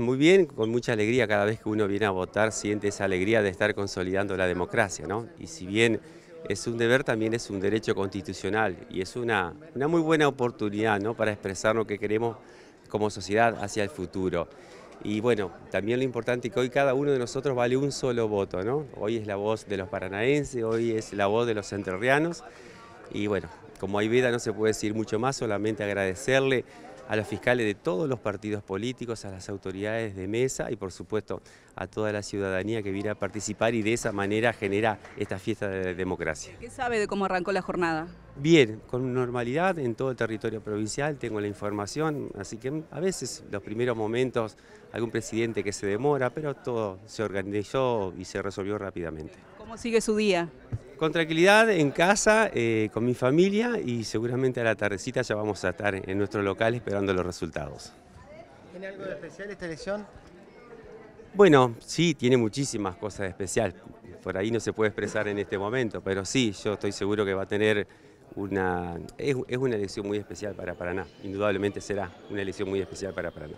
Muy bien, con mucha alegría cada vez que uno viene a votar siente esa alegría de estar consolidando la democracia, ¿no? Y si bien es un deber, también es un derecho constitucional y es una, una muy buena oportunidad, ¿no? Para expresar lo que queremos como sociedad hacia el futuro. Y bueno, también lo importante es que hoy cada uno de nosotros vale un solo voto, ¿no? Hoy es la voz de los paranaenses, hoy es la voz de los entrerrianos y bueno, como hay vida no se puede decir mucho más, solamente agradecerle a los fiscales de todos los partidos políticos, a las autoridades de mesa y por supuesto a toda la ciudadanía que viene a participar y de esa manera genera esta fiesta de democracia. ¿Qué sabe de cómo arrancó la jornada? Bien, con normalidad en todo el territorio provincial, tengo la información, así que a veces los primeros momentos algún presidente que se demora, pero todo se organizó y se resolvió rápidamente. ¿Cómo sigue su día? Con tranquilidad, en casa, eh, con mi familia y seguramente a la tardecita ya vamos a estar en nuestro local esperando los resultados. ¿Tiene algo de especial esta elección? Bueno, sí, tiene muchísimas cosas de especial. Por ahí no se puede expresar en este momento, pero sí, yo estoy seguro que va a tener una... es una elección muy especial para Paraná. Indudablemente será una elección muy especial para Paraná.